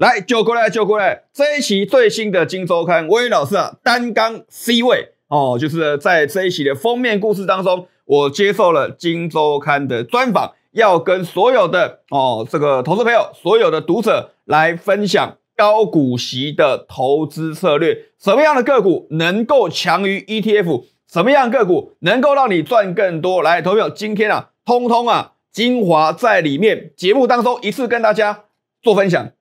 来，就过来，就过来！这一期最新的《金周刊》，威老师啊，单纲 C 位哦，就是在这一期的封面故事当中，我接受了《金周刊》的专访，要跟所有的哦这个投资朋友、所有的读者来分享高股息的投资策略。什么样的个股能够强于 ETF？什么样个股能够让你赚更多？来，投票友，今天啊，通通啊，精华在里面，节目当中一次跟大家做分享。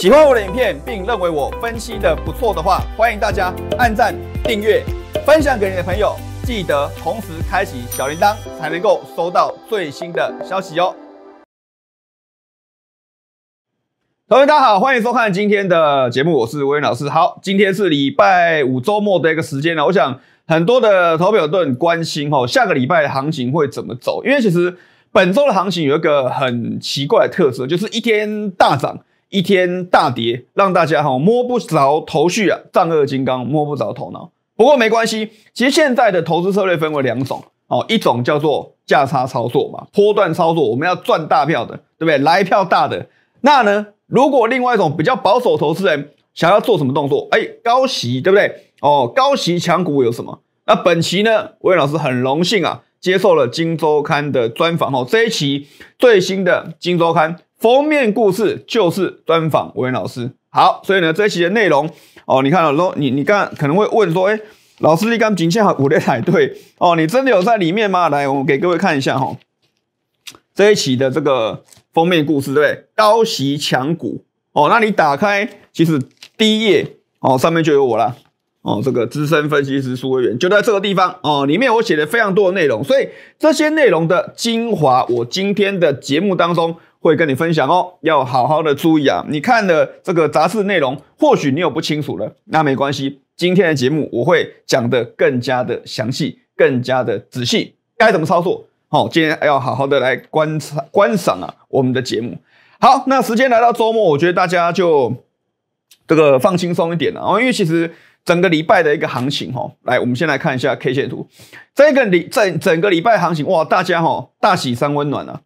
喜欢我的影片，并认为我分析的不错的话，欢迎大家按赞、订阅、分享给你的朋友，记得同时开启小铃铛，才能够收到最新的消息哦。同学们，大家好，欢迎收看今天的节目，我是威廉老师。好，今天是礼拜五周末的一个时间了，我想很多的投表很关心哦，下个礼拜的行情会怎么走？因为其实本周的行情有一个很奇怪的特色，就是一天大涨。一天大跌，让大家哈摸不着头绪啊，丈二金刚摸不着头脑。不过没关系，其实现在的投资策略分为两种哦，一种叫做价差操作嘛，波段操作，我们要赚大票的，对不对？来一票大的。那呢，如果另外一种比较保守投资人想要做什么动作？哎，高息，对不对？哦，高息强股有什么？那本期呢，魏老师很荣幸啊，接受了《金周刊》的专访哦，这一期最新的《金周刊》。封面故事就是专访吴元老师。好，所以呢这一期的内容哦，你看了说你你刚可能会问说，哎，老师你刚讲一下五类台对哦，你真的有在里面吗？来，我给各位看一下哈，这一期的这个封面故事对不对？高息强股哦，那你打开其实第一页哦，上面就有我了哦，这个资深分析师苏维元就在这个地方哦，里面我写了非常多的内容，所以这些内容的精华，我今天的节目当中。会跟你分享哦，要好好的注意啊！你看的这个杂志内容，或许你有不清楚的，那没关系，今天的节目我会讲的更加的详细，更加的仔细，该怎么操作？好，今天要好好的来观察观赏啊！我们的节目好，那时间来到周末，我觉得大家就这个放轻松一点了啊，因为其实整个礼拜的一个行情哦，来，我们先来看一下 K 线图，这个礼整整个礼拜行情哇，大家哈大喜三温暖啊，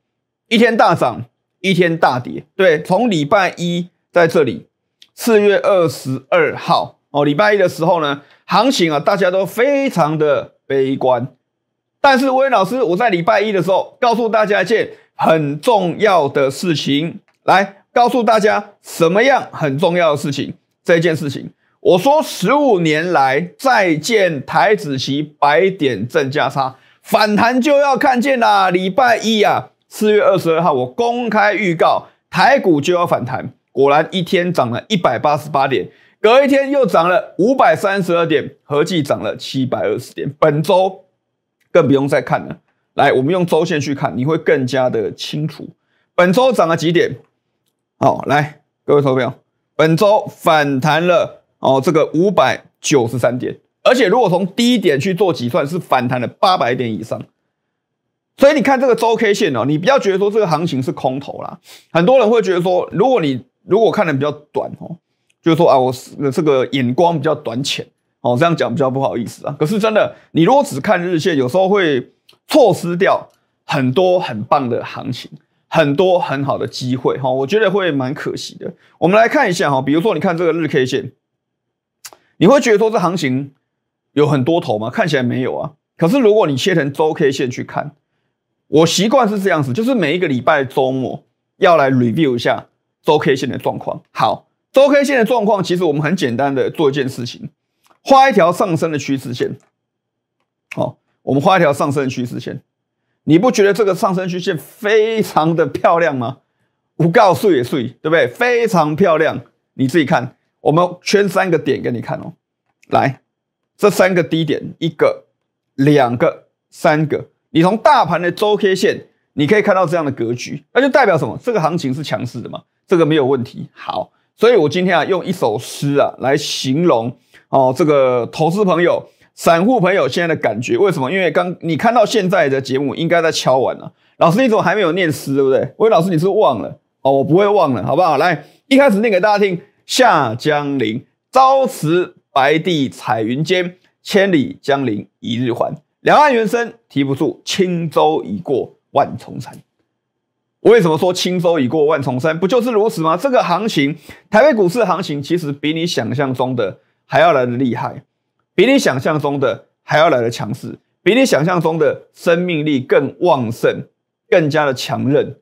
一天大涨。一天大跌，对，从礼拜一在这里，四月二十二号哦，礼拜一的时候呢，行情啊，大家都非常的悲观。但是威老师，我在礼拜一的时候告诉大家一件很重要的事情，来告诉大家什么样很重要的事情。这件事情，我说十五年来再见台子棋，白点正价差反弹就要看见啦，礼拜一啊。四月二十二号，我公开预告台股就要反弹，果然一天涨了一百八十八点，隔一天又涨了五百三十二点，合计涨了七百二十点。本周更不用再看了，来，我们用周线去看，你会更加的清楚。本周涨了几点？好，来，各位投票，本周反弹了哦，这个五百九十三点，而且如果从低点去做计算，是反弹了八百点以上。所以你看这个周 K 线哦，你不要觉得说这个行情是空头啦。很多人会觉得说，如果你如果看的比较短哦，就是说啊，我这个眼光比较短浅哦，这样讲比较不好意思啊。可是真的，你如果只看日线，有时候会错失掉很多很棒的行情，很多很好的机会哈。我觉得会蛮可惜的。我们来看一下哈，比如说你看这个日 K 线，你会觉得说这行情有很多头吗？看起来没有啊。可是如果你切成周 K 线去看，我习惯是这样子，就是每一个礼拜周末要来 review 一下周 K 线的状况。好，周 K 线的状况，其实我们很简单的做一件事情，画一条上升的趋势线。好，我们画一条上升的趋势线，你不觉得这个上升趋势线非常的漂亮吗？不告诉也对，对不对？非常漂亮，你自己看，我们圈三个点给你看哦。来，这三个低点，一个、两个、三个。你从大盘的周 K 线，你可以看到这样的格局，那就代表什么？这个行情是强势的嘛？这个没有问题。好，所以我今天啊，用一首诗啊来形容哦，这个投资朋友、散户朋友现在的感觉，为什么？因为刚你看到现在的节目应该在敲完了，老师，你怎么还没有念诗，对不对？喂，老师，你是忘了？哦，我不会忘了，好不好？来，一开始念给大家听：《下江陵》，朝辞白帝彩云间，千里江陵一日还。两岸猿声啼不住，轻舟已过万重山。为什么说轻舟已过万重山？不就是如此吗？这个行情，台北股市行情其实比你想象中的还要来的厉害，比你想象中的还要来的强势，比你想象中的生命力更旺盛，更加的强韧。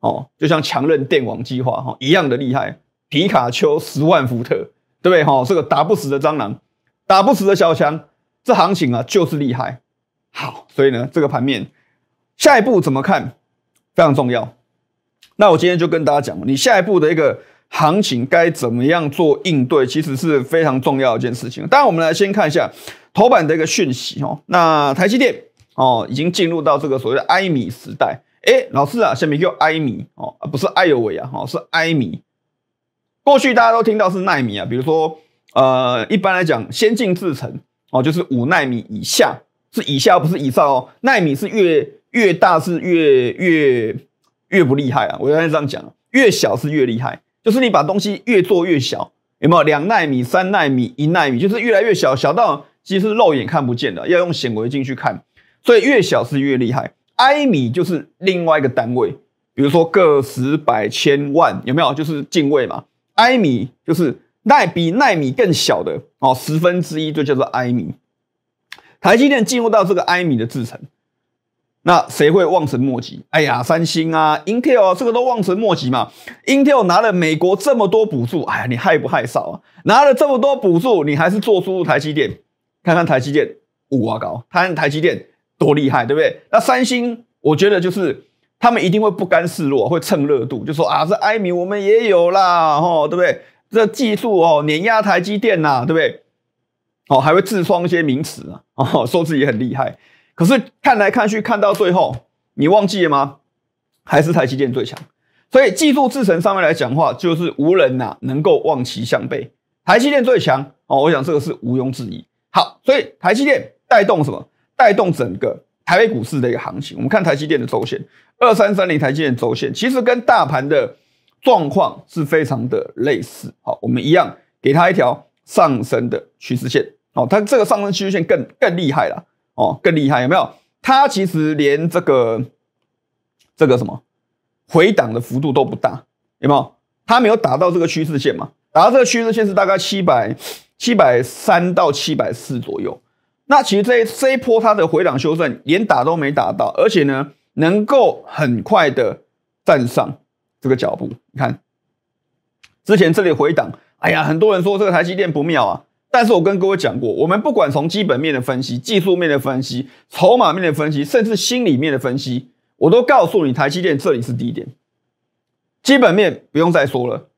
哦，就像强韧电网计划哈一样的厉害，皮卡丘十万伏特，对不对？哈，这个打不死的蟑螂，打不死的小强。这行情啊就是厉害，好，所以呢，这个盘面下一步怎么看非常重要。那我今天就跟大家讲，你下一步的一个行情该怎么样做应对，其实是非常重要一件事情。当然，我们来先看一下头版的一个讯息哦。那台积电哦，已经进入到这个所谓的埃米时代。哎，老师啊，下面叫埃米哦，不是埃友伟啊，哈是埃米。过去大家都听到是奈米啊，比如说呃，一般来讲先进制程。哦，就是五纳米以下，是以下不是以上哦。纳米是越越大是越越越不厉害啊，我刚才这样讲，越小是越厉害，就是你把东西越做越小，有没有？两纳米、三纳米、一纳米，就是越来越小，小到其实是肉眼看不见的，要用显微镜去看。所以越小是越厉害。埃米就是另外一个单位，比如说个、十、百、千万，有没有？就是进位嘛。埃米就是。奈比奈米更小的哦，十分之一就叫做埃米。台积电进入到这个埃米的制程，那谁会望尘莫及？哎呀，三星啊，Intel 啊，这个都望尘莫及嘛。Intel 拿了美国这么多补助，哎呀，你害不害臊啊？拿了这么多补助，你还是做出台积电。看看台积电五瓦高，看台积电多厉害，对不对？那三星，我觉得就是他们一定会不甘示弱，会蹭热度，就说啊，这埃米我们也有啦，吼，对不对？这技术哦碾压台积电呐，对不对？哦，还会自创一些名词啊，哦，说自己很厉害。可是看来看去看到最后，你忘记了吗？还是台积电最强。所以技术制程上面来讲话，就是无人呐能够望其项背，台积电最强哦。我想这个是毋庸置疑。好，所以台积电带动什么？带动整个台北股市的一个行情。我们看台积电的周线，二三三零台积电周线，其实跟大盘的。状况是非常的类似，好，我们一样给它一条上升的趋势线，哦，它这个上升趋势线更更厉害了，哦，更厉害有没有？它其实连这个这个什么回档的幅度都不大，有没有？它没有达到这个趋势线嘛？达到这个趋势线是大概七百七百三到七百四左右，那其实这这一波它的回档修正连打都没打到，而且呢，能够很快的站上。这个脚步，你看，之前这里回档，哎呀，很多人说这个台积电不妙啊。但是我跟各位讲过，我们不管从基本面的分析、技术面的分析、筹码面的分析，甚至心里面的分析，我都告诉你，台积电这里是低点。基本面不用再说了，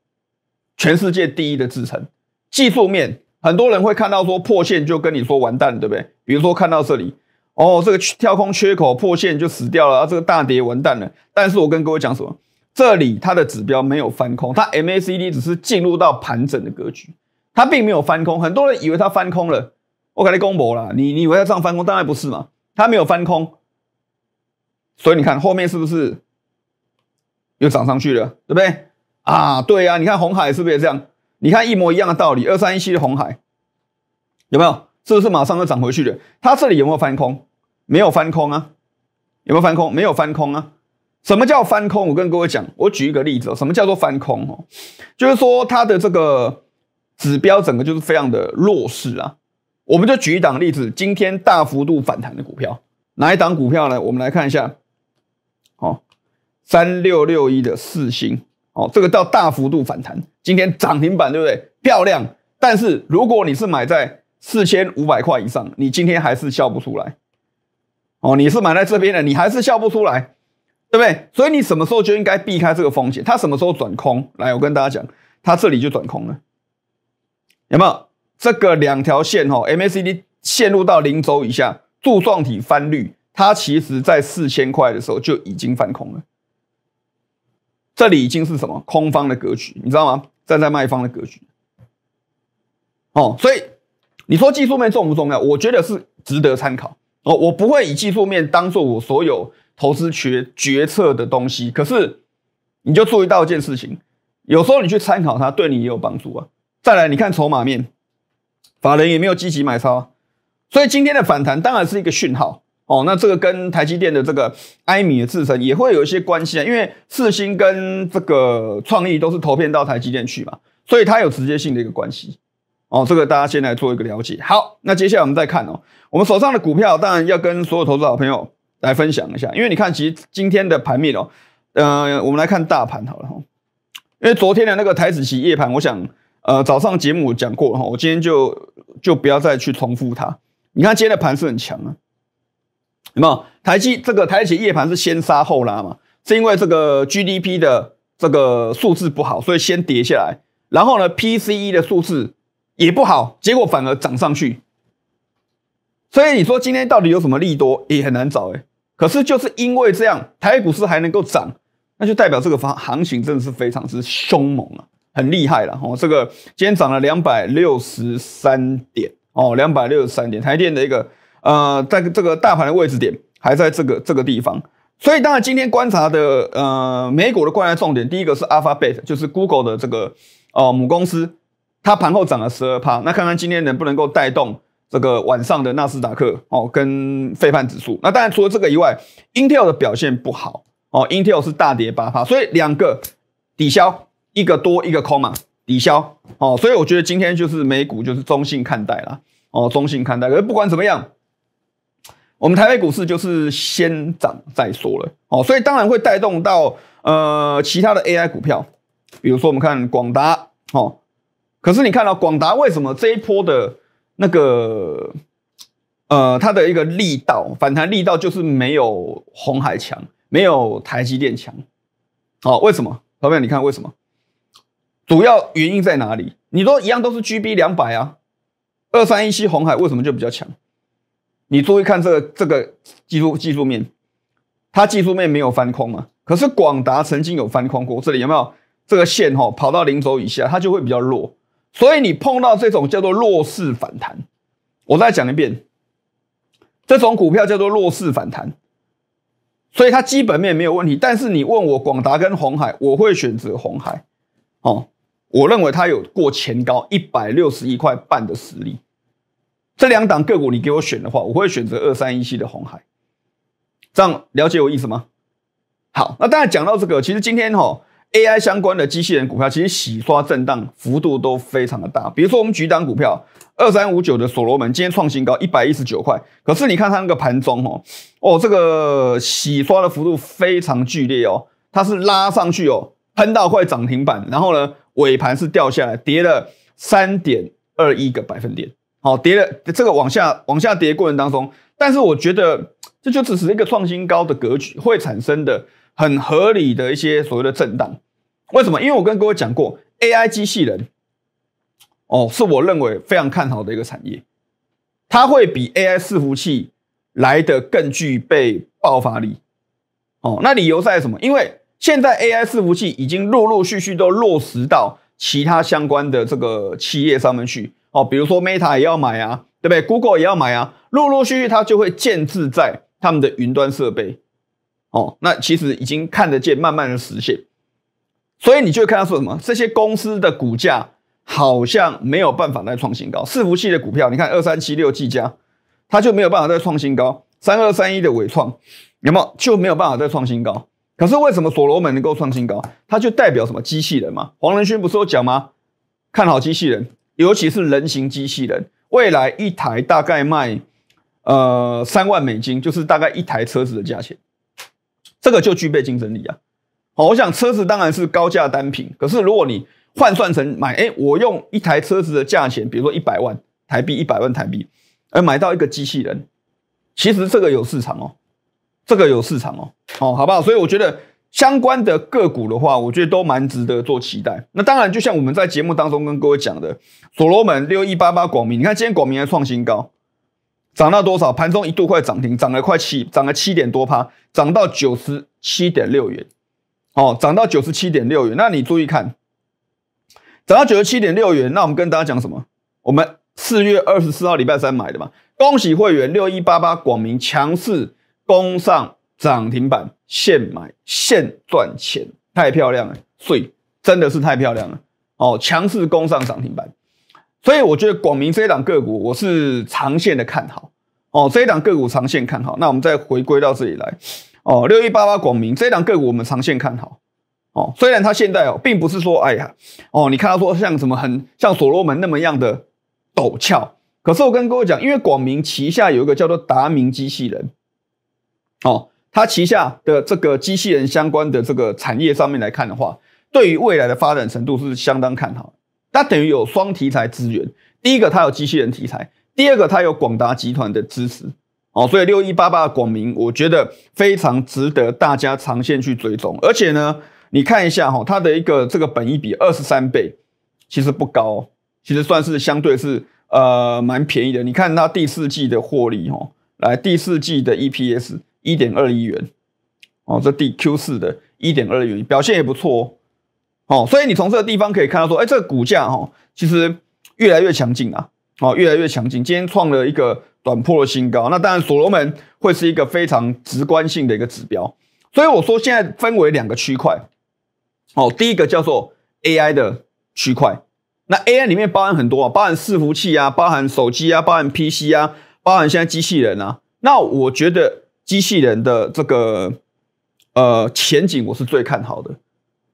全世界第一的制程。技术面，很多人会看到说破线就跟你说完蛋，了，对不对？比如说看到这里，哦，这个跳空缺口破线就死掉了，这个大跌完蛋了。但是我跟各位讲什么？这里它的指标没有翻空，它 MACD 只是进入到盘整的格局，它并没有翻空。很多人以为它翻空了，我给来公博了，你你以为它这样翻空，当然不是嘛，它没有翻空。所以你看后面是不是又涨上去了，对不对？啊，对呀，你看红海是不是也这样？你看一模一样的道理，二三一七的红海有没有？是不是马上就涨回去了？它这里有没有翻空？没有翻空啊，有没有翻空？没有翻空啊。什么叫翻空？我跟各位讲，我举一个例子哦。什么叫做翻空哦？就是说它的这个指标整个就是非常的弱势啊。我们就举一档例子，今天大幅度反弹的股票，哪一档股票呢？我们来看一下。好，三六六一的四星哦，这个叫大幅度反弹。今天涨停板，对不对？漂亮。但是如果你是买在四千五百块以上，你今天还是笑不出来。哦，你是买在这边的，你还是笑不出来。对不对？所以你什么时候就应该避开这个风险？它什么时候转空？来，我跟大家讲，它这里就转空了，有没有？这个两条线哈，MACD 陷入到零轴以下，柱状体翻绿，它其实在四千块的时候就已经翻空了。这里已经是什么空方的格局？你知道吗？站在卖方的格局。哦，所以你说技术面重不重要？我觉得是值得参考。哦，我不会以技术面当做我所有。投资决决策的东西，可是你就注意到一件事情，有时候你去参考它，对你也有帮助啊。再来，你看筹码面，法人也没有积极买超，所以今天的反弹当然是一个讯号哦。那这个跟台积电的这个埃米的制成也会有一些关系啊，因为四星跟这个创意都是投片到台积电去嘛，所以它有直接性的一个关系哦。这个大家先来做一个了解。好，那接下来我们再看哦，我们手上的股票，当然要跟所有投资老朋友。来分享一下，因为你看，其实今天的盘面哦，呃，我们来看大盘好了哈。因为昨天的那个台子期夜盘，我想，呃，早上节目讲过了哈，我今天就就不要再去重复它。你看今天的盘是很强啊，有没有？台指这个台指夜盘是先杀后拉嘛，是因为这个 GDP 的这个数字不好，所以先跌下来，然后呢，PCE 的数字也不好，结果反而涨上去。所以你说今天到底有什么利多，也很难找哎。可是就是因为这样，台股市还能够涨，那就代表这个行行情真的是非常之凶猛了，很厉害了哦。这个今天涨了两百六十三点哦，两百六十三点，台电的一个呃，在这个大盘的位置点还在这个这个地方。所以当然今天观察的呃美股的观察重点，第一个是 Alphabet，就是 Google 的这个呃母公司，它盘后涨了十二趴，那看看今天能不能够带动。这个晚上的纳斯达克哦，跟费判指数。那当然除了这个以外，Intel 的表现不好哦，Intel 是大跌八趴，所以两个抵消，一个多一个空嘛，抵消哦。所以我觉得今天就是美股就是中性看待了哦，中性看待。可是不管怎么样，我们台北股市就是先涨再说了哦，所以当然会带动到呃其他的 AI 股票，比如说我们看广达哦，可是你看到广达为什么这一波的？那个，呃，它的一个力道反弹力道就是没有红海强，没有台积电强。好，为什么？老板，你看为什么？主要原因在哪里？你说一样都是 G B 两百啊，二三一七红海为什么就比较强？你注意看这个这个技术技术面，它技术面没有翻空嘛？可是广达曾经有翻空过，这里有没有这个线哈？跑到零轴以下，它就会比较弱。所以你碰到这种叫做弱势反弹，我再讲一遍，这种股票叫做弱势反弹，所以它基本面没有问题。但是你问我广达跟红海，我会选择红海，哦，我认为它有过前高一百六十一块半的实力。这两档个股你给我选的话，我会选择二三一七的红海。这样了解我意思吗？好，那当然讲到这个，其实今天哈。AI 相关的机器人股票，其实洗刷震荡幅度都非常的大。比如说，我们举一股票，二三五九的所罗门，今天创新高一百一十九块。可是你看它那个盘中哦，哦，这个洗刷的幅度非常剧烈哦，它是拉上去哦，喷到快涨停板，然后呢尾盘是掉下来，跌了三点二一个百分点。好，跌了这个往下往下跌过程当中，但是我觉得这就只是一个创新高的格局会产生的。很合理的一些所谓的震荡，为什么？因为我跟各位讲过，AI 机器人哦，是我认为非常看好的一个产业，它会比 AI 伺服器来的更具备爆发力哦。那理由在什么？因为现在 AI 伺服器已经陆陆续续都落实到其他相关的这个企业上面去哦，比如说 Meta 也要买啊，对不对？Google 也要买啊，陆陆续续它就会建置在他们的云端设备。哦，那其实已经看得见，慢慢的实现，所以你就看他说什么，这些公司的股价好像没有办法再创新高。伺服器的股票，你看二三七六计嘉，它就没有办法再创新高；三二三一的伟创，有没有就没有办法再创新高？可是为什么所罗门能够创新高？它就代表什么？机器人嘛。黄仁勋不是有讲吗？看好机器人，尤其是人形机器人，未来一台大概卖呃三万美金，就是大概一台车子的价钱。这个就具备竞争力啊！好，我想车子当然是高价单品，可是如果你换算成买，哎，我用一台车子的价钱，比如说一百万台币，一百万台币，而买到一个机器人，其实这个有市场哦，这个有市场哦，哦，好不好？所以我觉得相关的个股的话，我觉得都蛮值得做期待。那当然，就像我们在节目当中跟各位讲的，所罗门六一八八广明，你看今天广明还创新高。涨到多少？盘中一度快涨停，涨了快七，涨了七点多趴，涨到九十七点六元，哦，涨到九十七点六元。那你注意看，涨到九十七点六元，那我们跟大家讲什么？我们四月二十四号礼拜三买的嘛，恭喜会员六一八八广明强势攻上涨停板，现买现赚钱，太漂亮了，所以真的是太漂亮了，哦，强势攻上涨停板。所以我觉得广明这一档个股，我是长线的看好哦。这一档个股长线看好，那我们再回归到这里来哦。六一八八广明这一档个股，我们长线看好哦。虽然它现在哦，并不是说哎呀哦，你看它说像什么很像所罗门那么样的陡峭，可是我跟各位讲，因为广明旗下有一个叫做达明机器人哦，它旗下的这个机器人相关的这个产业上面来看的话，对于未来的发展程度是相当看好。它等于有双题材资源，第一个它有机器人题材，第二个它有广达集团的支持，哦，所以六一八八的广明，我觉得非常值得大家长线去追踪，而且呢，你看一下哈，它的一个这个本益比二十三倍，其实不高，其实算是相对是呃蛮便宜的。你看它第四季的获利哦，来第四季的 EPS 一点二亿元，哦，这第 Q 四的一点二亿元表现也不错哦。哦，所以你从这个地方可以看到，说，哎，这个股价哈，其实越来越强劲啊，哦，越来越强劲。今天创了一个短破的新高，那当然，所罗门会是一个非常直观性的一个指标。所以我说，现在分为两个区块，哦，第一个叫做 AI 的区块，那 AI 里面包含很多啊，包含伺服器啊，包含手机啊，包含 PC 啊，包含现在机器人啊。那我觉得机器人的这个呃前景，我是最看好的。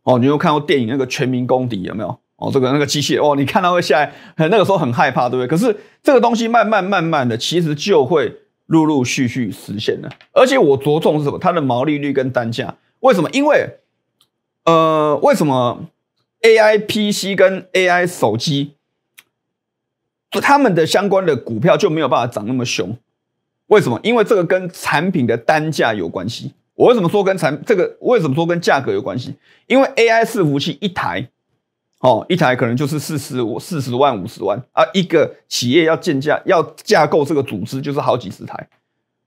哦，你有看过电影那个《全民公敌》有没有？哦，这个那个机械，哦，你看到会吓，那个时候很害怕，对不对？可是这个东西慢慢慢慢的，其实就会陆陆续续实现了。而且我着重是什么？它的毛利率跟单价为什么？因为，呃，为什么 A I P C 跟 A I 手机，就他们的相关的股票就没有办法涨那么凶？为什么？因为这个跟产品的单价有关系。我为什么说跟产这个？为什么说跟价格有关系？因为 AI 伺服器一台，哦，一台可能就是四十五、四十万、五十万啊。一个企业要建架、要架构这个组织，就是好几十台，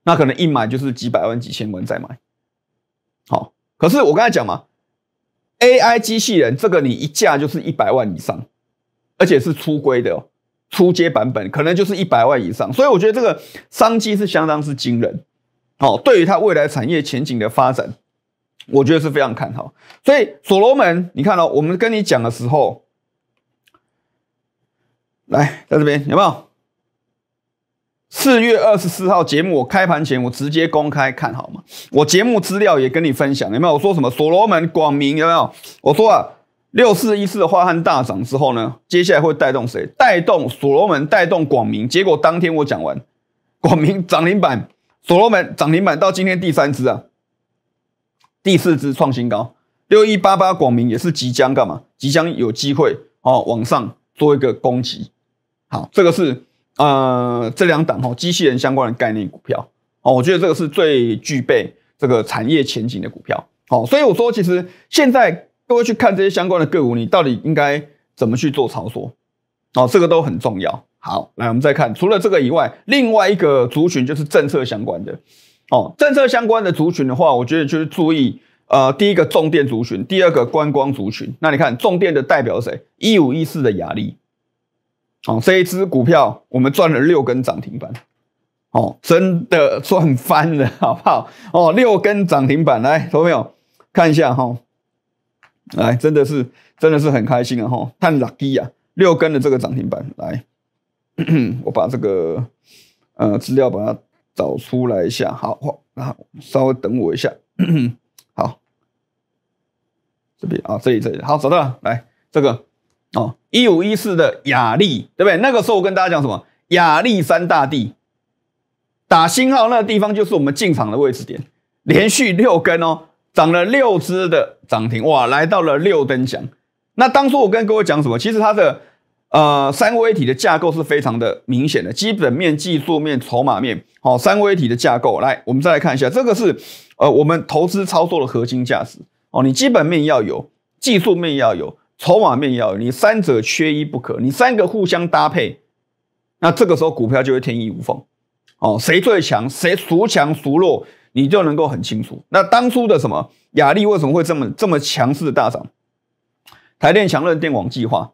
那可能一买就是几百万、几千万再买。好，可是我刚才讲嘛，AI 机器人这个你一架就是一百万以上，而且是出规的、哦。初阶版本，可能就是一百万以上。所以我觉得这个商机是相当是惊人。哦，对于它未来产业前景的发展，我觉得是非常看好。所以所罗门，你看到我们跟你讲的时候，来在这边有没有？四月二十四号节目我开盘前我直接公开看好吗？我节目资料也跟你分享有没有？我说什么？所罗门、广明有没有？我说啊，六四一四的华汉大涨之后呢，接下来会带动谁？带动所罗门，带动广明。结果当天我讲完，广明涨停板。所罗门涨停板到今天第三只啊，第四只创新高，六一八八广明也是即将干嘛？即将有机会哦，往上做一个攻击。好，这个是呃这两档哦机器人相关的概念股票哦，我觉得这个是最具备这个产业前景的股票。好，所以我说其实现在各位去看这些相关的个股，你到底应该怎么去做操作？哦，这个都很重要。好，来我们再看，除了这个以外，另外一个族群就是政策相关的，哦，政策相关的族群的话，我觉得就是注意，呃，第一个重电族群，第二个观光族群。那你看重电的代表谁？一五一四的雅丽，哦，这一只股票我们赚了六根涨停板，哦，真的赚翻了，好不好？哦，六根涨停板，来，有没有？看一下哈，来，真的是，真的是很开心啊，哈，很 lucky 啊，六根的这个涨停板，来。我把这个呃资料把它找出来一下，好，那稍微等我一下，好，这边啊，这里这里，好找到了，来这个哦，一五一四的雅丽，对不对？那个时候我跟大家讲什么？雅丽三大地打星号那个地方就是我们进场的位置点，连续六根哦，涨了六只的涨停，哇，来到了六等奖。那当初我跟各位讲什么？其实它的。呃，三一体的架构是非常的明显的，基本面、技术面、筹码面，好，三一体的架构，来，我们再来看一下，这个是呃，我们投资操作的核心价值哦，你基本面要有，技术面要有，筹码面要有，你三者缺一不可，你三个互相搭配，那这个时候股票就会天衣无缝哦，谁最强，谁孰强孰弱，你就能够很清楚。那当初的什么雅力为什么会这么这么强势的大涨？台电强韧电网计划。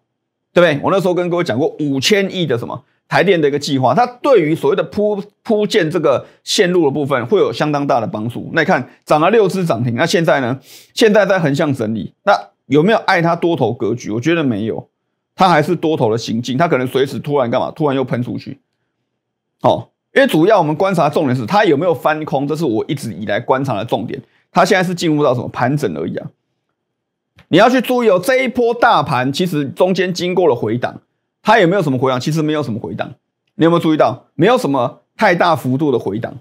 对不对？我那时候跟各位讲过五千亿的什么台电的一个计划，它对于所谓的铺铺建这个线路的部分会有相当大的帮助。那你看涨了六只涨停，那现在呢？现在在横向整理，那有没有碍它多头格局？我觉得没有，它还是多头的行进，它可能随时突然干嘛？突然又喷出去。哦，因为主要我们观察重点是它有没有翻空，这是我一直以来观察的重点。它现在是进入到什么盘整而已啊？你要去注意哦，这一波大盘其实中间经过了回档，它有没有什么回档？其实没有什么回档，你有没有注意到？没有什么太大幅度的回档，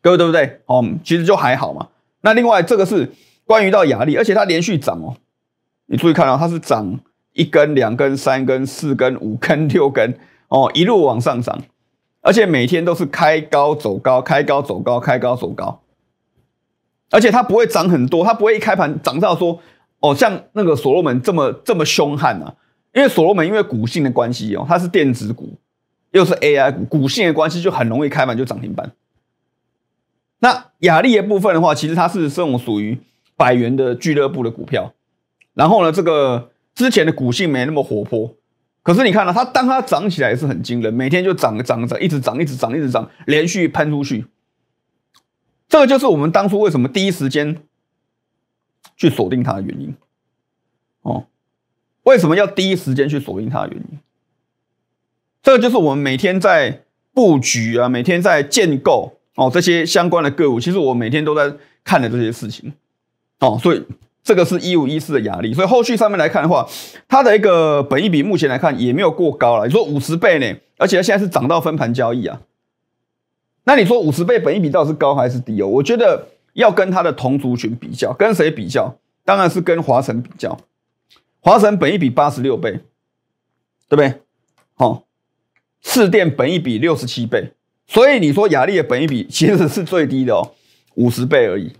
各位对不对？哦，其实就还好嘛。那另外这个是关于到压力，而且它连续涨哦，你注意看啊，它是涨一根、两根、三根、四根、五根、六根哦，一路往上涨，而且每天都是开高走高，开高走高，开高走高，而且它不会涨很多，它不会一开盘涨到说。哦，像那个所罗门这么这么凶悍啊！因为所罗门因为股性的关系哦，它是电子股，又是 AI 股，股性的关系就很容易开盘就涨停板。那雅丽的部分的话，其实它是这种属于百元的俱乐部的股票。然后呢，这个之前的股性没那么活泼，可是你看啊，它，当它涨起来也是很惊人，每天就涨涨涨，一直涨一直涨一直涨，连续喷出去。这个就是我们当初为什么第一时间。去锁定它的原因，哦，为什么要第一时间去锁定它的原因？这个就是我们每天在布局啊，每天在建构哦这些相关的个股。其实我每天都在看的这些事情，哦，所以这个是一五一四的压力。所以后续上面来看的话，它的一个本益比目前来看也没有过高了。你说五十倍呢？而且它现在是涨到分盘交易啊，那你说五十倍本益比到底是高还是低？哦，我觉得。要跟他的同族群比较，跟谁比较？当然是跟华晨比较。华晨本一比八十六倍，对不对？好，次电本一比六十七倍，所以你说雅利的本一比其实是最低的哦，五十倍而已。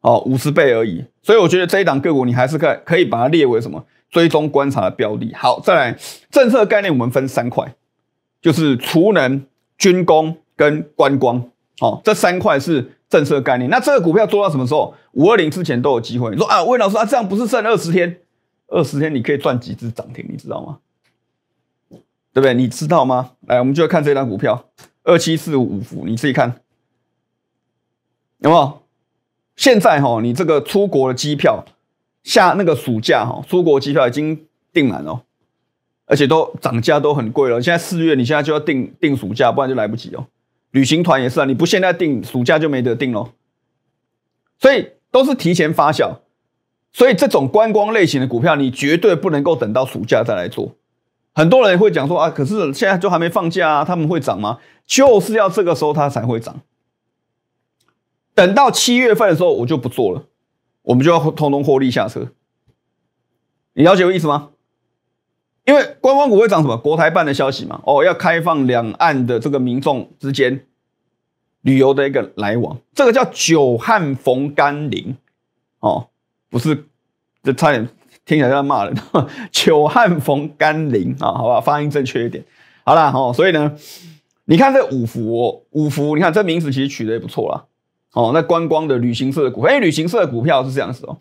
哦，五十倍而已。所以我觉得这一档个股你还是可可以把它列为什么追踪观察的标的。好，再来政策概念，我们分三块，就是储能、军工跟观光。哦，这三块是。政策概念，那这个股票做到什么时候？五二零之前都有机会。说啊，魏老师啊，这样不是剩二十天？二十天你可以赚几只涨停，你知道吗？对不对？你知道吗？来，我们就要看这张股票二七四五五，你自己看，有没有？现在哈，你这个出国的机票，下那个暑假哈，出国机票已经订满了，而且都涨价都很贵了。现在四月，你现在就要订订暑假，不然就来不及哦。旅行团也是啊，你不现在订，暑假就没得订喽。所以都是提前发酵，所以这种观光类型的股票，你绝对不能够等到暑假再来做。很多人会讲说啊，可是现在就还没放假啊，他们会涨吗？就是要这个时候它才会涨。等到七月份的时候，我就不做了，我们就要通通获利下车。你了解我意思吗？因为观光股会涨什么？国台办的消息嘛？哦，要开放两岸的这个民众之间旅游的一个来往，这个叫久旱逢甘霖，哦，不是，这差点听起来要骂人，久旱逢甘霖啊，好吧，发音正确一点，好啦，哦，所以呢，你看这五福五福，你看这名字其实取得也不错啦，哦，那观光的旅行社股，关旅行社的股票是这样子哦，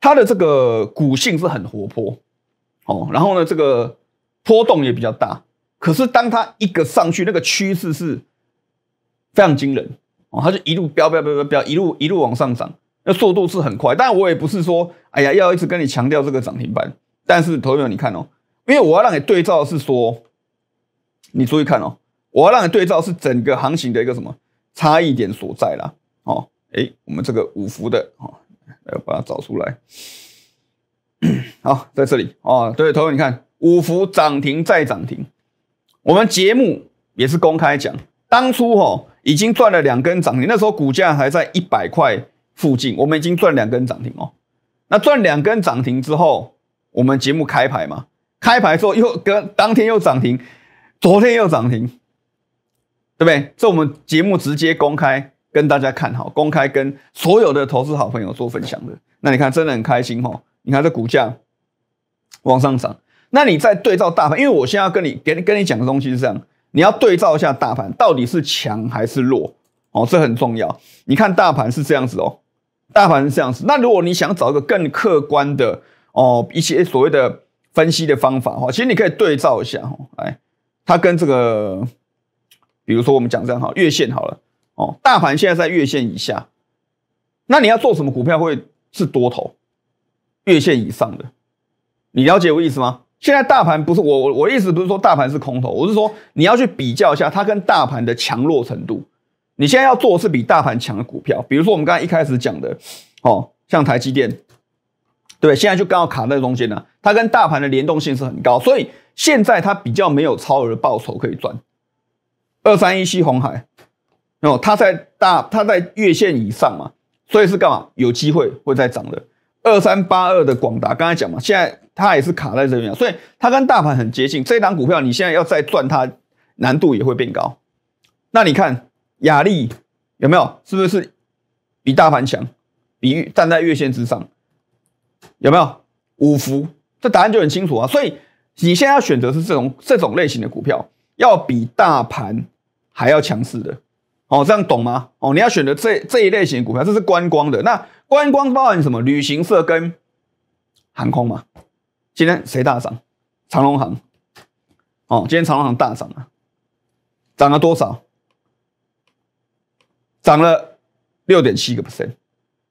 它的这个股性是很活泼。哦，然后呢，这个波动也比较大，可是当它一个上去，那个趋势是非常惊人哦，它就一路飙飙飙飙飙一路一路往上涨，那速度是很快。但我也不是说，哎呀，要一直跟你强调这个涨停板。但是，同学你看哦，因为我要让你对照是说，你注意看哦，我要让你对照是整个行情的一个什么差异点所在啦。哦，哎，我们这个五伏的，哦，来把它找出来。好，在这里哦，对，头友，你看五福涨停再涨停，我们节目也是公开讲，当初哈已经赚了两根涨停，那时候股价还在一百块附近，我们已经赚两根涨停哦。那赚两根涨停之后，我们节目开牌嘛，开牌之后又跟当天又涨停，昨天又涨停，对不对？这我们节目直接公开跟大家看好，公开跟所有的投资好朋友做分享的。那你看，真的很开心哈。你看这股价往上涨，那你再对照大盘，因为我现在要跟你给你跟你讲的东西是这样，你要对照一下大盘到底是强还是弱哦，这很重要。你看大盘是这样子哦，大盘是这样子。那如果你想找一个更客观的哦一些所谓的分析的方法哦，其实你可以对照一下哦，来，它跟这个，比如说我们讲这样哈，月线好了哦，大盘现在在月线以下，那你要做什么股票会是多头？月线以上的，你了解我意思吗？现在大盘不是我我我的意思不是说大盘是空头，我是说你要去比较一下它跟大盘的强弱程度。你现在要做的是比大盘强的股票，比如说我们刚才一开始讲的，哦，像台积电，对现在就刚好卡在中间了，它跟大盘的联动性是很高，所以现在它比较没有超额报酬可以赚。二三一七红海，哦，它在大它在月线以上嘛，所以是干嘛？有机会会再涨的。二三八二的广达，刚才讲嘛，现在它也是卡在这边，所以它跟大盘很接近。这档股票你现在要再赚它，难度也会变高。那你看雅丽有没有？是不是比大盘强？比站在月线之上有没有？五福这答案就很清楚啊。所以你现在要选择是这种这种类型的股票，要比大盘还要强势的哦，这样懂吗？哦，你要选择这这一类型的股票，这是观光的那。观光包含什么？旅行社跟航空嘛。今天谁大涨？长隆航哦，今天长隆行大涨啊，涨了多少？涨了六点七个 percent。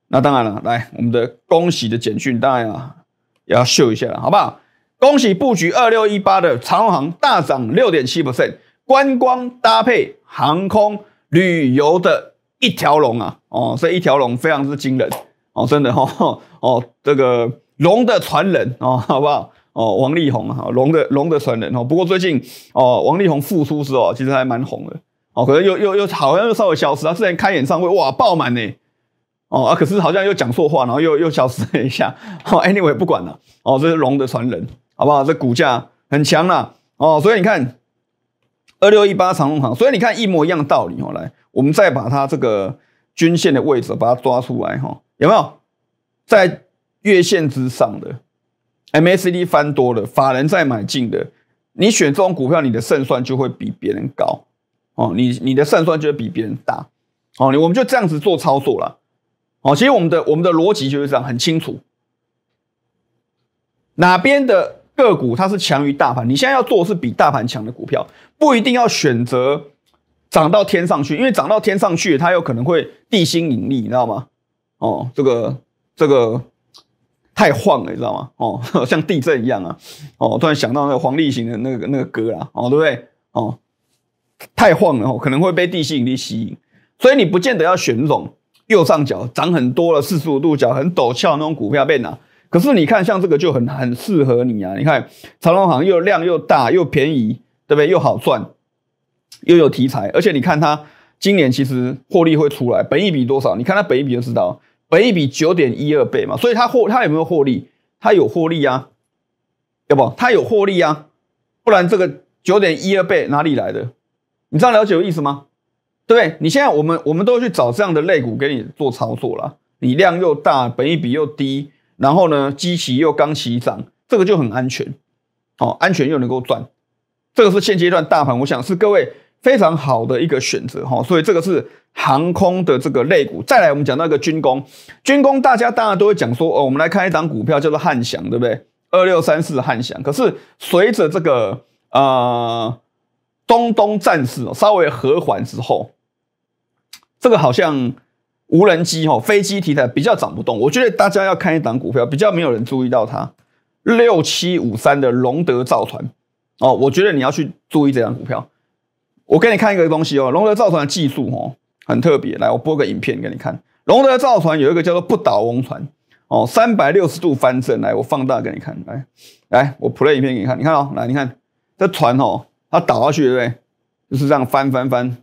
那当然了，来我们的恭喜的简讯，当然啊也要秀一下了，好不好？恭喜布局二六一八的长隆航大涨六点七 percent，观光搭配航空旅游的一条龙啊，哦，这一条龙非常之惊人。哦，真的哈哦，这个龙的传人哦，好不好？哦，王力宏哈，龙的龙的传人哦。不过最近哦，王力宏复出之后，其实还蛮红的哦。可能又又又好像又稍微消失。他之前开演唱会哇，爆满呢哦。啊，可是好像又讲错话，然后又又消失了一下。好，anyway 不管了哦，这是龙的传人，好不好？这股价很强啦哦，所以你看二六一八长龙行，所以你看一模一样道理哦。来，我们再把它这个均线的位置把它抓出来哈。有没有在月线之上的 MACD 翻多了，法人在买进的，你选这种股票，你的胜算就会比别人高哦，你你的胜算就会比别人大哦，你我们就这样子做操作了哦，其实我们的我们的逻辑就是这样，很清楚哪边的个股它是强于大盘，你现在要做是比大盘强的股票，不一定要选择涨到天上去，因为涨到天上去它有可能会地心引力，你知道吗？哦，这个这个太晃了，你知道吗？哦，像地震一样啊！哦，突然想到那个黄立行的那个那个歌啦，哦，对不对？哦，太晃了哦，可能会被地吸引力吸引，所以你不见得要选那种右上角涨很多了、四十五度角很陡峭那种股票被拿。可是你看，像这个就很很适合你啊！你看长隆行又量又大又便宜，对不对？又好赚，又有题材，而且你看它今年其实获利会出来，本一比多少？你看它本一比就知道。本益比九点一二倍嘛，所以它获它有没有获利？它有获利啊，要不它有获利啊，不然这个九点一二倍哪里来的？你这样了解有意思吗？对不对？你现在我们我们都去找这样的类股给你做操作了，你量又大，本益比又低，然后呢，基期又刚起涨，这个就很安全，哦，安全又能够赚，这个是现阶段大盘，我想是各位。非常好的一个选择哈，所以这个是航空的这个类股。再来，我们讲到一个军工，军工大家当然都会讲说，哦，我们来看一档股票，叫做汉翔，对不对？二六三四汉翔。可是随着这个呃，东东战事稍微和缓之后，这个好像无人机哦，飞机题材比较涨不动。我觉得大家要看一档股票，比较没有人注意到它，六七五三的隆德造船哦，我觉得你要去注意这档股票。我给你看一个东西哦，龙德造船的技术哦很特别。来，我播个影片给你看。龙德造船有一个叫做不倒翁船哦，三百六十度翻正。来，我放大给你看。来，来，我 play 影片给你看。你看哦，来，你看这船哦，它倒下去对不对？就是这样翻翻翻。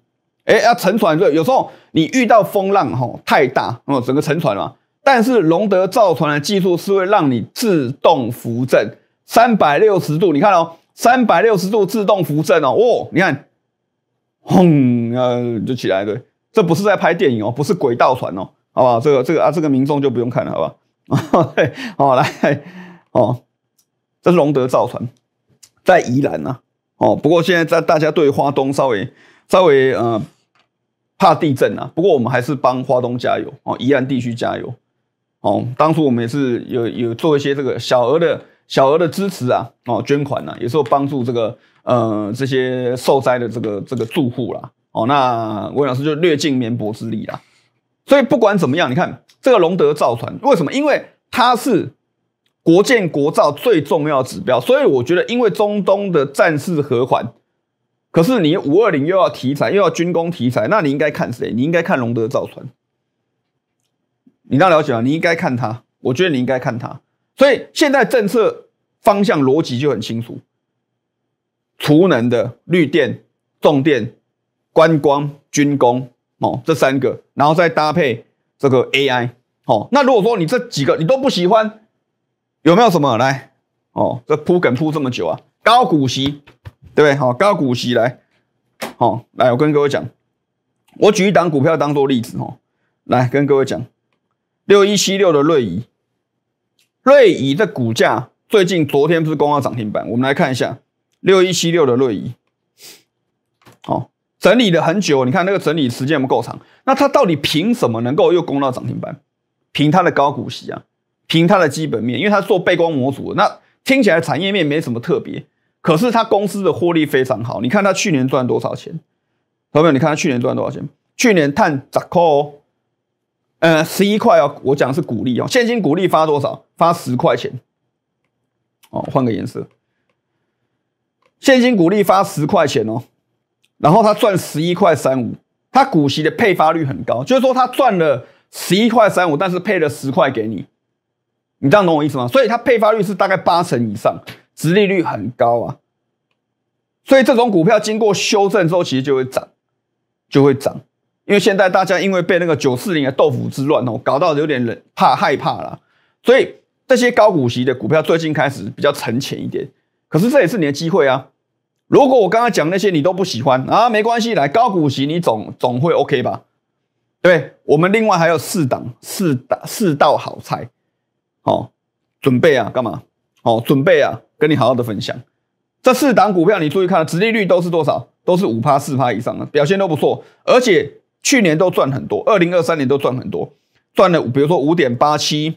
哎，要沉船对，有时候你遇到风浪哈太大，哦，整个沉船了。但是龙德造船的技术是会让你自动扶正，三百六十度。你看哦，三百六十度自动扶正哦，哇，你看。轰，呃，就起来了。这不是在拍电影哦，不是轨道船哦，好吧？这个，这个啊，这个民众就不用看了，好吧？对，好来，哦，这是龙德造船在宜兰啊，哦，不过现在在大家对花东稍微稍微呃怕地震啊，不过我们还是帮花东加油哦，宜兰地区加油哦。当初我们也是有有做一些这个小额的小额的支持啊，哦，捐款呢，也是有帮助这个。呃，这些受灾的这个这个住户啦，哦，那魏老师就略尽绵薄之力啦。所以不管怎么样，你看这个龙德造船为什么？因为它是国建国造最重要指标。所以我觉得，因为中东的战事和缓，可是你五二零又要题材，又要军工题材，那你应该看谁？你应该看龙德造船。你当然了解吗？你应该看它。我觉得你应该看它。所以现在政策方向逻辑就很清楚。储能的绿电、重电、观光、军工哦，这三个，然后再搭配这个 AI 哦。那如果说你这几个你都不喜欢，有没有什么来哦？这铺梗铺这么久啊，高股息对不对？好，高股息来好来，我跟各位讲，我举一档股票当做例子哦，来跟各位讲六一七六的瑞仪，瑞仪的股价最近昨天不是公告涨停板，我们来看一下。六一七六的瑞仪，哦，整理了很久，你看那个整理时间不够长，那它到底凭什么能够又攻到涨停板？凭它的高股息啊，凭它的基本面，因为它做背光模组，那听起来产业面没什么特别，可是它公司的获利非常好。你看它去年赚多少钱？朋友们，你看它去年赚多少钱？去年碳杂扣，呃，十一块哦，我讲的是股利哦，现金股利发多少？发十块钱。哦，换个颜色。现金股利发十块钱哦，然后他赚十一块三五，他股息的配发率很高，就是说他赚了十一块三五，但是配了十块给你，你这样懂我意思吗？所以它配发率是大概八成以上，殖利率很高啊，所以这种股票经过修正周期就会涨，就会涨，因为现在大家因为被那个九四零的豆腐之乱哦，搞到有点怕害怕了，所以这些高股息的股票最近开始比较沉潜一点。可是这也是你的机会啊！如果我刚刚讲那些你都不喜欢啊，没关系，来高股息你总总会 OK 吧？对，我们另外还有四档四档四道好菜，哦，准备啊干嘛？哦，准备啊，跟你好好的分享。这四档股票你注意看，直利率都是多少？都是五趴四趴以上的，表现都不错，而且去年都赚很多，二零二三年都赚很多，赚了比如说五点八七、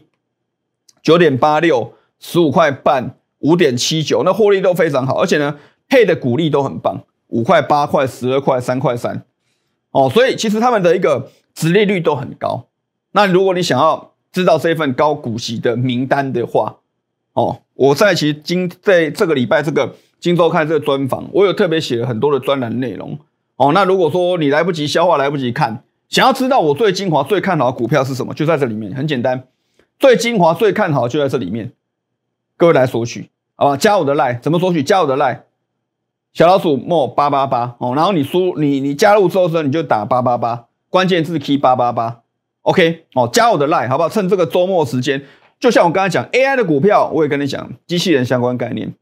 九点八六、十五块半。五点七九，那获利都非常好，而且呢配的股利都很棒，五块、八块、十二块、三块三，哦，所以其实他们的一个殖利率都很高。那如果你想要知道这份高股息的名单的话，哦，我在其今在这个礼拜这个金周看这个专访，我有特别写了很多的专栏内容，哦，那如果说你来不及消化、来不及看，想要知道我最精华、最看好的股票是什么，就在这里面，很简单，最精华、最看好就在这里面，各位来索取。吧？加我的赖怎么索取？加我的赖，小老鼠莫八八八哦。然后你输你你加入之后的你就打八八八，关键字 key 八八八，OK 哦。加我的赖，好不好？趁这个周末时间，就像我刚才讲，AI 的股票我也跟你讲，机器人相关概念，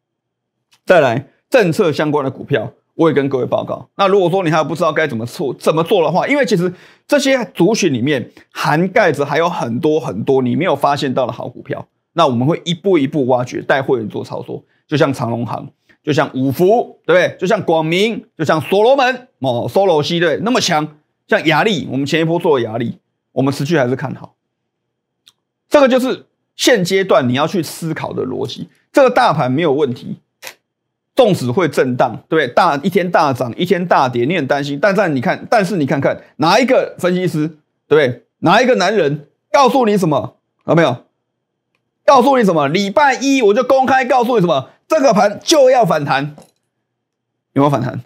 再来政策相关的股票我也跟各位报告。那如果说你还不知道该怎么做怎么做的话，因为其实这些族群里面涵盖着还有很多很多你没有发现到的好股票。那我们会一步一步挖掘带货人做操作，就像长隆行，就像五福，对不对？就像广明，就像所罗门哦，SOLO 西对，那么强，像雅丽，我们前一波做雅丽，我们持续还是看好。这个就是现阶段你要去思考的逻辑。这个大盘没有问题，纵使会震荡，对不对？大一天大涨，一天大跌，你很担心。但是你看，但是你看看哪一个分析师，对不对？哪一个男人告诉你什么？有没有？告诉你什么？礼拜一我就公开告诉你什么，这个盘就要反弹。有没有反弹？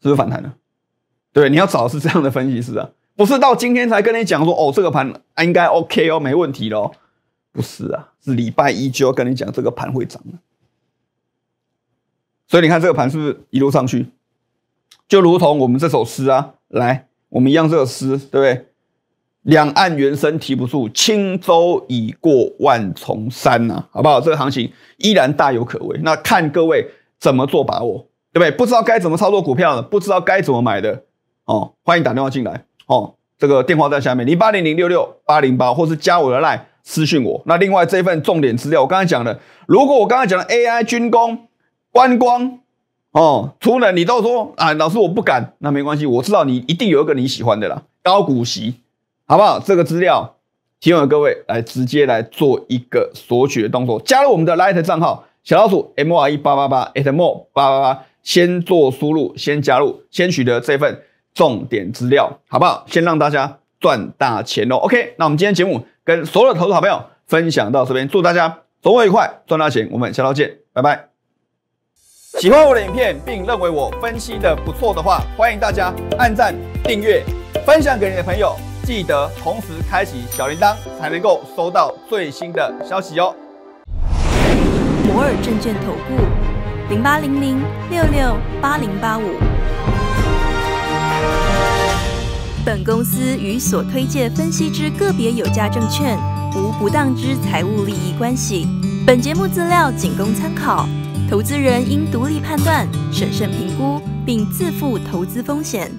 是不是反弹了？对，你要找的是这样的分析师啊，不是到今天才跟你讲说哦，这个盘应该 OK 哦，没问题咯。不是啊，是礼拜一就要跟你讲这个盘会涨所以你看这个盘是不是一路上去？就如同我们这首诗啊，来，我们一样这首诗，对不对？两岸猿声啼不住，轻舟已过万重山啊，好不好？这个行情依然大有可为，那看各位怎么做把握，对不对？不知道该怎么操作股票的，不知道该怎么买的哦，欢迎打电话进来哦。这个电话在下面：零八零零六六八零八，或是加我的 LINE 私讯我。那另外这份重点资料，我刚才讲了，如果我刚才讲的 AI、军工、观光哦，除了你都说啊，老师我不敢，那没关系，我知道你一定有一个你喜欢的啦，高股息。好不好？这个资料，希望各位来直接来做一个索取的动作，加入我们的 Light 账号小老鼠 M R E 八八八 at more 八八八，先做输入，先加入，先取得这份重点资料，好不好？先让大家赚大钱哦。OK，那我们今天节目跟所有的投资好朋友分享到这边，祝大家周末愉快，赚大钱。我们下周见，拜拜。喜欢我的影片，并认为我分析的不错的话，欢迎大家按赞、订阅、分享给你的朋友。记得同时开启小铃铛，才能够收到最新的消息哦。摩尔证券投顾，零八零零六六八零八五。本公司与所推介分析之个别有价证券无不当之财务利益关系。本节目资料仅供参考，投资人应独立判断、审慎评估，并自负投资风险。